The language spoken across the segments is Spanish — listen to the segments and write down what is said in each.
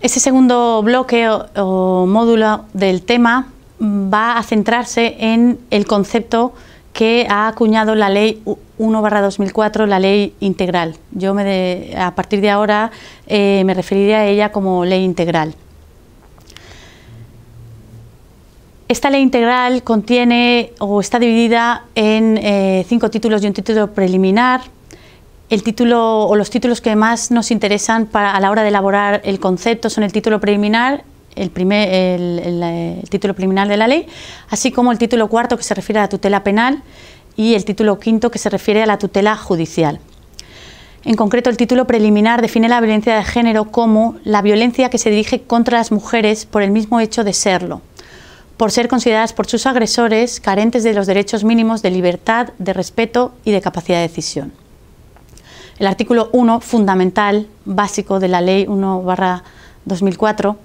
Este segundo bloque o, módulo del tema mm, va a centrarse en el concepto que ha acuñado la ley 1-2004, la ley integral. Yo me a partir de ahora eh, me referiré a ella como ley integral. Esta ley integral contiene o está dividida en eh, cinco títulos y un título preliminar, el título o los títulos que más nos interesan a la hora de elaborar el concepto son el título preliminar, el, el, título preliminar de la ley, así como el título cuarto que se refiere a la tutela penal y el título quinto que se refiere a la tutela judicial. En concreto, el título preliminar define la violencia de género como la violencia que se dirige contra las mujeres por el mismo hecho de serlo, por ser consideradas por sus agresores carentes de los derechos mínimos de libertad, de respeto y de capacidad de decisión el artículo 1 fundamental básico de la Ley 1-2004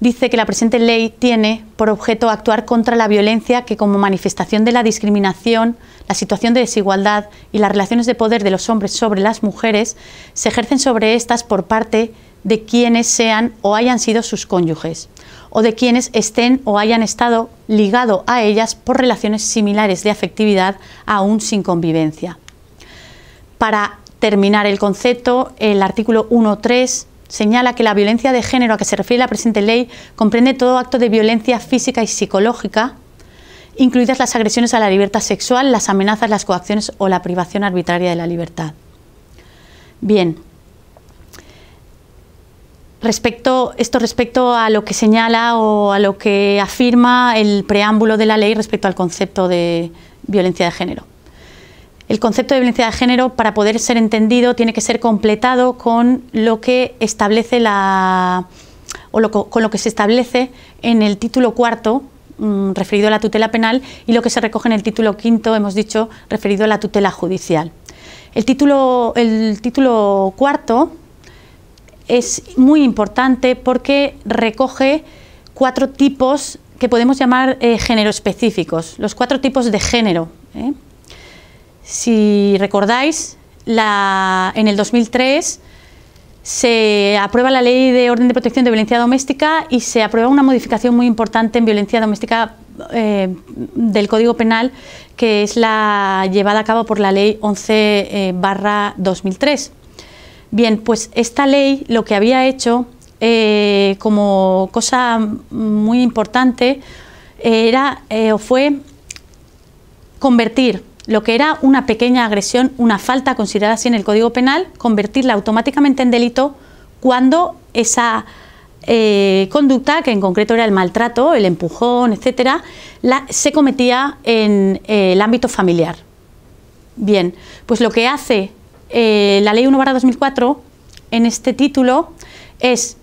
dice que la presente ley tiene por objeto actuar contra la violencia que como manifestación de la discriminación, la situación de desigualdad y las relaciones de poder de los hombres sobre las mujeres se ejercen sobre estas por parte de quienes sean o hayan sido sus cónyuges o de quienes estén o hayan estado ligado a ellas por relaciones similares de afectividad aún sin convivencia. Para terminar el concepto, el artículo 1.3 señala que la violencia de género a que se refiere la presente ley comprende todo acto de violencia física y psicológica, incluidas las agresiones a la libertad sexual, las amenazas, las coacciones o la privación arbitraria de la libertad. Bien. Respecto, esto respecto a lo que señala o a lo que afirma el preámbulo de la ley respecto al concepto de violencia de género. El concepto de violencia de género, para poder ser entendido, tiene que ser completado con lo que establece la o con lo que se establece en el título cuarto mm, referido a la tutela penal y lo que se recoge en el título quinto, hemos dicho, referido a la tutela judicial. El título, el título cuarto es muy importante porque recoge cuatro tipos que podemos llamar eh, género específicos, los cuatro tipos de género. ¿eh? Si recordáis, en el 2003 se aprueba la ley de orden de protección de violencia doméstica y se aprueba una modificación muy importante en violencia doméstica eh, del Código Penal, que es la llevada a cabo por la ley 11 2003. Eh, Bien, pues esta ley lo que había hecho eh, como cosa muy importante era o fue convertir lo que era una pequeña agresión, una falta considerada así en el Código Penal, convertirla automáticamente en delito cuando esa eh, conducta, que en concreto era el maltrato, el empujón, etcétera, se cometía en eh, el ámbito familiar. Bien, pues lo que hace eh, la Ley 1-2004 en este título es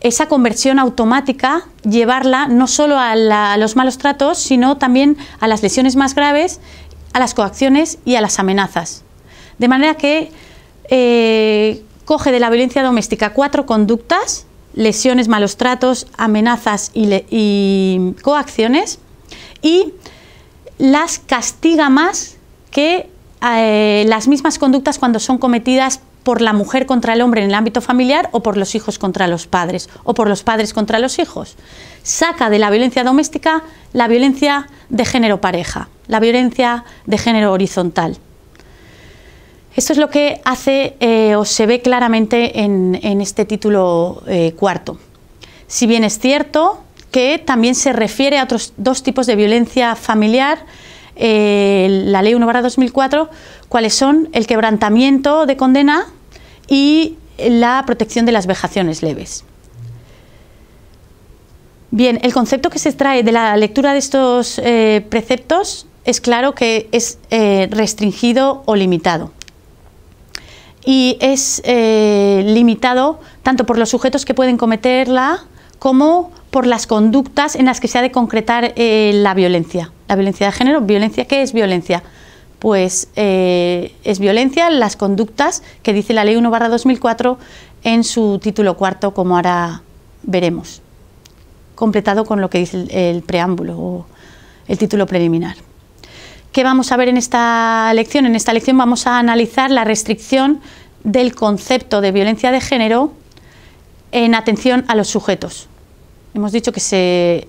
esa conversión automática, llevarla no solo a, los malos tratos, sino también a las lesiones más graves a las coacciones y a las amenazas. De manera que eh, coge de la violencia doméstica cuatro conductas, lesiones, malos tratos, amenazas y, coacciones, y las castiga más que eh, las mismas conductas cuando son cometidas por la mujer contra el hombre en el ámbito familiar o por los hijos contra los padres o por los padres contra los hijos. Saca de la violencia doméstica la violencia de género pareja, la violencia de género horizontal. Esto es lo que hace eh, o se ve claramente en, este título eh, cuarto. Si bien es cierto que también se refiere a otros dos tipos de violencia familiar, eh, la Ley 1 2004, cuáles son el quebrantamiento de condena y la protección de las vejaciones leves. Bien, el concepto que se extrae de la lectura de estos eh, preceptos es claro que es eh, restringido o limitado. Y es eh, limitado tanto por los sujetos que pueden cometerla como por las conductas en las que se ha de concretar la violencia. La violencia de género, violencia, ¿qué es violencia? pues eh, es violencia las conductas que dice la ley 1 2004 en su título cuarto, como ahora veremos, completado con lo que dice el, el preámbulo o el título preliminar. ¿Qué vamos a ver en esta lección? En esta lección vamos a analizar la restricción del concepto de violencia de género en atención a los sujetos. Hemos dicho que se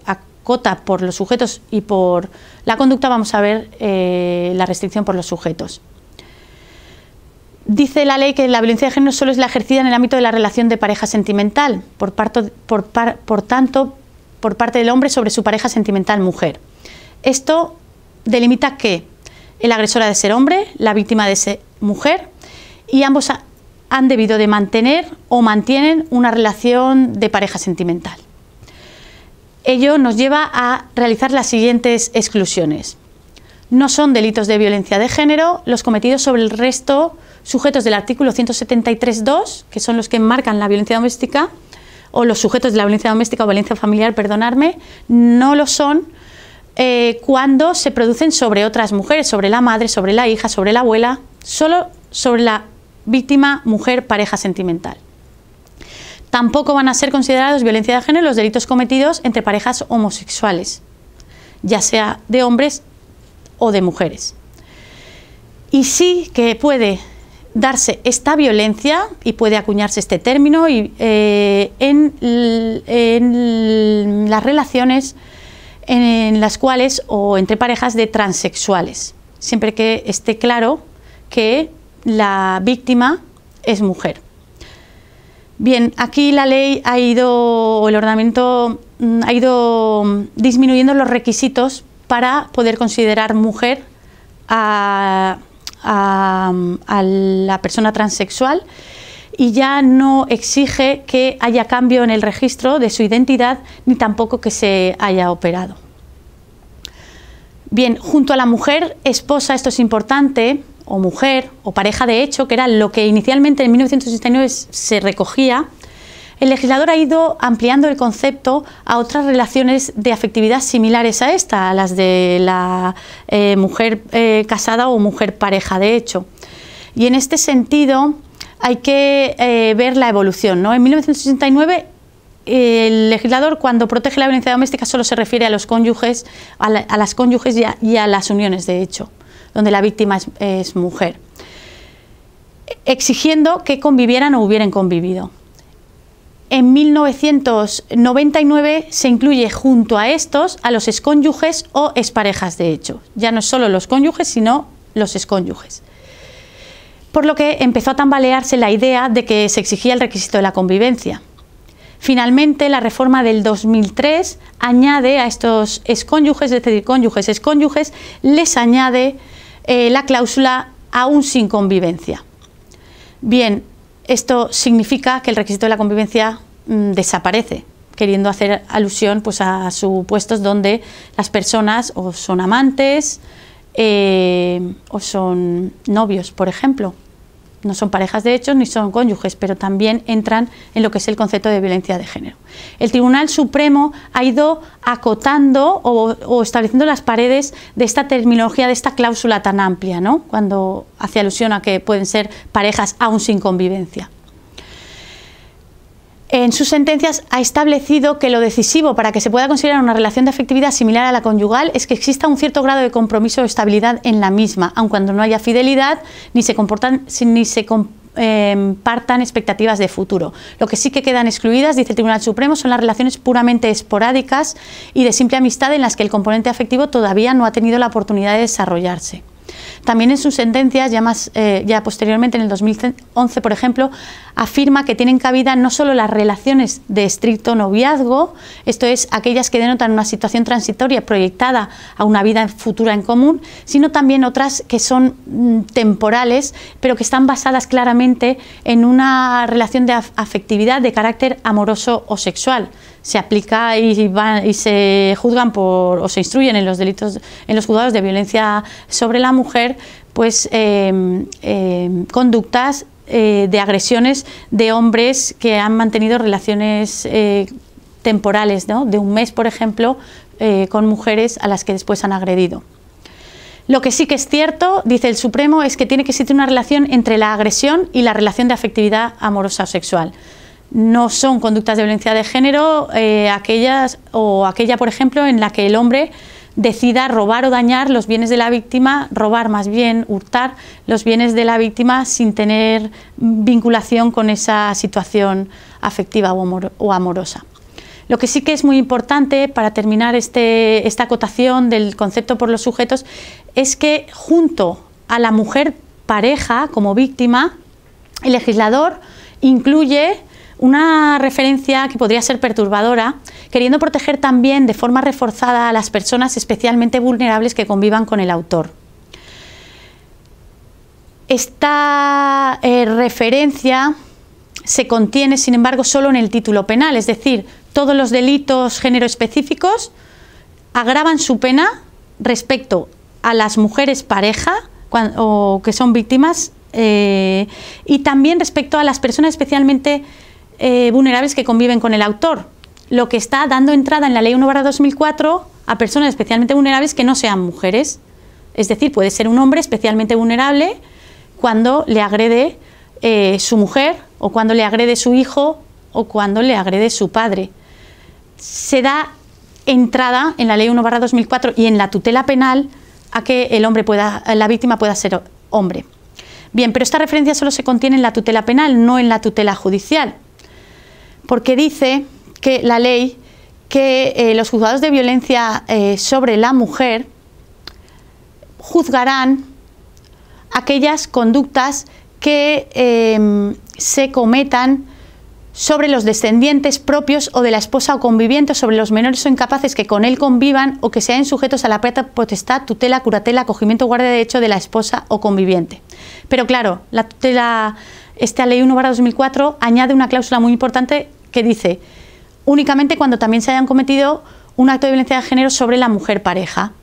por los sujetos y por la conducta, vamos a ver eh, la restricción por los sujetos. Dice la ley que la violencia de género solo es la ejercida en el ámbito de la relación de pareja sentimental, por, tanto, por parte del hombre sobre su pareja sentimental mujer. Esto delimita que el agresor ha de ser hombre, la víctima de ser mujer, y ambos han debido de mantener o mantienen una relación de pareja sentimental. Ello nos lleva a realizar las siguientes exclusiones. No son delitos de violencia de género los cometidos sobre el resto sujetos del artículo 173.2, que son los que marcan la violencia doméstica, o los sujetos de la violencia doméstica o violencia familiar, perdonarme, no lo son eh, cuando se producen sobre otras mujeres, sobre la madre, sobre la hija, sobre la abuela, solo sobre la víctima, mujer, pareja sentimental. Tampoco van a ser considerados violencia de género los delitos cometidos entre parejas homosexuales, ya sea de hombres o de mujeres. Y sí que puede darse esta violencia, y puede acuñarse este término, eh, en las relaciones en las cuales o entre parejas de transexuales, siempre que esté claro que la víctima es mujer. Bien, aquí la ley ha ido, el ordenamiento mm, ha ido mm, disminuyendo los requisitos para poder considerar mujer a, mm, a la persona transexual y ya no exige que haya cambio en el registro de su identidad ni tampoco que se haya operado. Bien, junto a la mujer esposa, esto es importante, o mujer o pareja de hecho, que era lo que inicialmente en 1969 se recogía, el legislador ha ido ampliando el concepto a otras relaciones de afectividad similares a esta, a las de la eh, mujer eh, casada o mujer pareja de hecho. Y en este sentido hay que eh, ver la evolución. En 1969 el legislador cuando protege la violencia doméstica solo se refiere a los cónyuges, a, las cónyuges y a las uniones de hecho donde la víctima es, mujer, exigiendo que convivieran o hubieran convivido. En 1999 se incluye junto a estos a los excónyuges o exparejas de hecho. Ya no solo los cónyuges, sino los excónyuges. Por lo que empezó a tambalearse la idea de que se exigía el requisito de la convivencia. Finalmente, la reforma del 2003 añade a estos excónyuges, es decir, cónyuges, excónyuges, les añade eh, la cláusula aún sin convivencia. Bien, esto significa que el requisito de la convivencia mm, desaparece, queriendo hacer alusión pues, a supuestos donde las personas o son amantes eh, o son novios, por ejemplo no son parejas de hecho ni son cónyuges, pero también entran en lo que es el concepto de violencia de género. El Tribunal Supremo ha ido acotando o, estableciendo las paredes de esta terminología, de esta cláusula tan amplia, ¿no? cuando hace alusión a que pueden ser parejas aún sin convivencia en sus sentencias ha establecido que lo decisivo para que se pueda considerar una relación de afectividad similar a la conyugal es que exista un cierto grado de compromiso o estabilidad en la misma, aun cuando no haya fidelidad ni se comportan ni se em, expectativas de futuro. Lo que sí que quedan excluidas, dice el Tribunal Supremo, son las relaciones puramente esporádicas y de simple amistad en las que el componente afectivo todavía no ha tenido la oportunidad de desarrollarse. También en sus sentencias, ya, más, eh, ya posteriormente en el 2011, por ejemplo, afirma que tienen cabida no solo las relaciones de estricto noviazgo, esto es, aquellas que denotan una situación transitoria proyectada a una vida futura en común, sino también otras que son mm, temporales, pero que están basadas claramente en una relación de afectividad de carácter amoroso o sexual. Se aplica y, y se juzgan por, o se instruyen en los delitos, en los juzgados de violencia sobre la mujer, pues em, em, conductas eh, de agresiones de hombres que han mantenido relaciones eh, temporales, ¿no? de un mes, por ejemplo, eh, con mujeres a las que después han agredido. Lo que sí que es cierto, dice el Supremo, es que tiene que existir una relación entre la agresión y la relación de afectividad amorosa o sexual. No son conductas de violencia de género aquellas o aquella, por ejemplo, en la que el hombre decida robar o dañar los bienes de la víctima, robar más bien, hurtar los bienes de la víctima sin tener vinculación con esa situación afectiva o, amorosa. Lo que sí que es muy importante para terminar este, esta acotación del concepto por los sujetos es que junto a la mujer pareja como víctima, el legislador incluye una referencia que podría ser perturbadora, queriendo proteger también de forma reforzada a las personas especialmente vulnerables que convivan con el autor. Esta eh, referencia se contiene, sin embargo, solo en el título penal, es decir, todos los delitos género específicos agravan su pena respecto a las mujeres pareja o que son víctimas eh, y también respecto a las personas especialmente eh, vulnerables que conviven con el autor, lo que está dando entrada en la Ley 1-2004 a personas especialmente vulnerables que no sean mujeres. Es decir, puede ser un hombre especialmente vulnerable cuando le agrede eh, su mujer o cuando le agrede su hijo o cuando le agrede su padre. Se da entrada en la Ley 1-2004 y en la tutela penal a que el hombre pueda, la víctima pueda ser hombre. Bien, pero esta referencia solo se contiene en la tutela penal, no en la tutela judicial porque dice que la ley que eh, los juzgados de violencia eh, sobre la mujer juzgarán aquellas conductas que em, se cometan sobre los descendientes propios o de la esposa o conviviente, sobre los menores o incapaces que con él convivan o que sean sujetos a la potestad, tutela, curatela, acogimiento, guardia de derecho de la esposa o conviviente. Pero claro, la tutela, esta ley 1 2004 añade una cláusula muy importante que dice únicamente cuando también se hayan cometido un acto de violencia de género sobre la mujer pareja.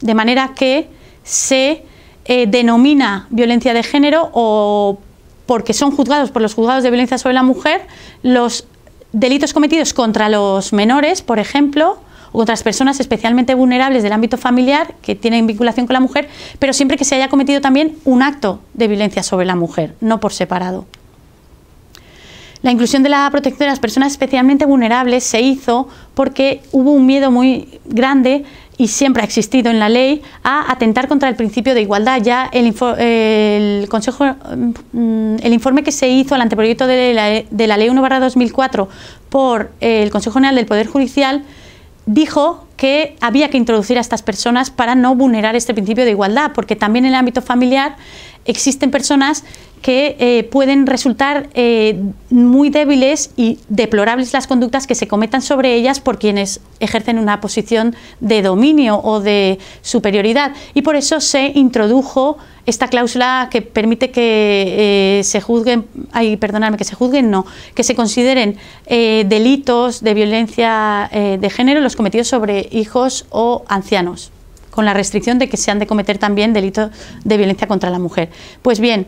De manera que se eh, denomina violencia de género o porque son juzgados por los juzgados de violencia sobre la mujer los delitos cometidos contra los menores, por ejemplo, o contra las personas especialmente vulnerables del ámbito familiar que tienen vinculación con la mujer, pero siempre que se haya cometido también un acto de violencia sobre la mujer, no por separado. La inclusión de la protección de las personas especialmente vulnerables se hizo porque hubo un miedo muy grande y siempre ha existido en la ley a atentar contra el principio de igualdad. Ya el, consejo, mm, el informe que se hizo al anteproyecto de de la Ley 1/2004 por el Consejo General del Poder Judicial dijo que había que introducir a estas personas para no vulnerar este principio de igualdad, porque también en el ámbito familiar existen personas que eh, pueden resultar eh, muy débiles y deplorables las conductas que se cometan sobre ellas por quienes ejercen una posición de dominio o de superioridad. Y por eso se introdujo esta cláusula que permite que eh, se juzguen, ay, perdonadme, que se juzguen, no, que se consideren delitos de violencia de género los cometidos sobre hijos o ancianos, con la restricción de que se han de cometer también delitos de violencia contra la mujer. Pues bien,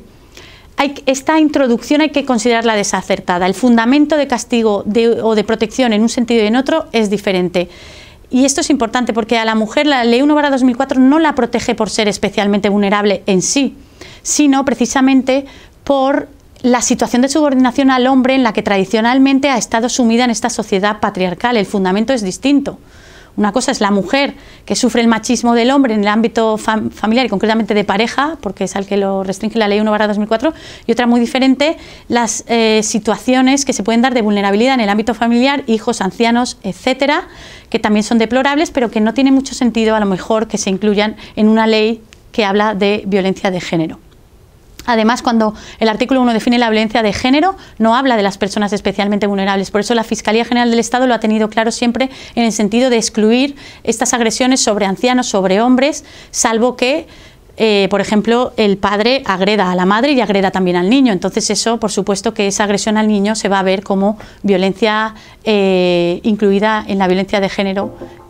esta introducción hay que considerarla desacertada. El fundamento de castigo o de protección en un sentido y en otro es diferente. Y esto es importante porque a la mujer la Ley 1 2004 no la protege por ser especialmente vulnerable en sí, sino precisamente por la situación de subordinación al hombre en la que tradicionalmente ha estado sumida en esta sociedad patriarcal. El fundamento es distinto. Una cosa es la mujer que sufre el machismo del hombre en el ámbito familiar y concretamente de pareja, porque es al que lo restringe la ley 1-2004, y otra muy diferente, las eh, situaciones que se pueden dar de vulnerabilidad en el ámbito familiar, hijos, ancianos, etcétera, que también son deplorables, pero que no tiene mucho sentido a lo mejor que se incluyan en una ley que habla de violencia de género. Además, cuando el artículo 1 define la violencia de género, no habla de las personas especialmente vulnerables. Por eso la Fiscalía General del Estado lo ha tenido claro siempre en el sentido de excluir estas agresiones sobre ancianos, sobre hombres, salvo que, eh, por ejemplo, el padre agreda a la madre y agreda también al niño. Entonces eso, por supuesto, que esa agresión al niño se va a ver como violencia eh, incluida en la violencia de género